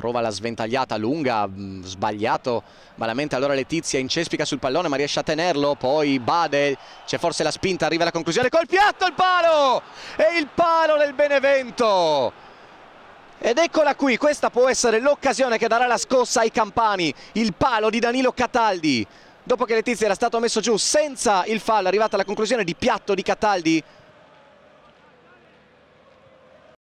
prova la sventagliata lunga, mm, sbagliato malamente allora Letizia incespica sul pallone ma riesce a tenerlo, poi Bade, c'è forse la spinta, arriva la conclusione col piatto il palo! E il palo del Benevento! Ed eccola qui, questa può essere l'occasione che darà la scossa ai campani, il palo di Danilo Cataldi. Dopo che Letizia era stato messo giù senza il fallo, è arrivata la conclusione di piatto di Cataldi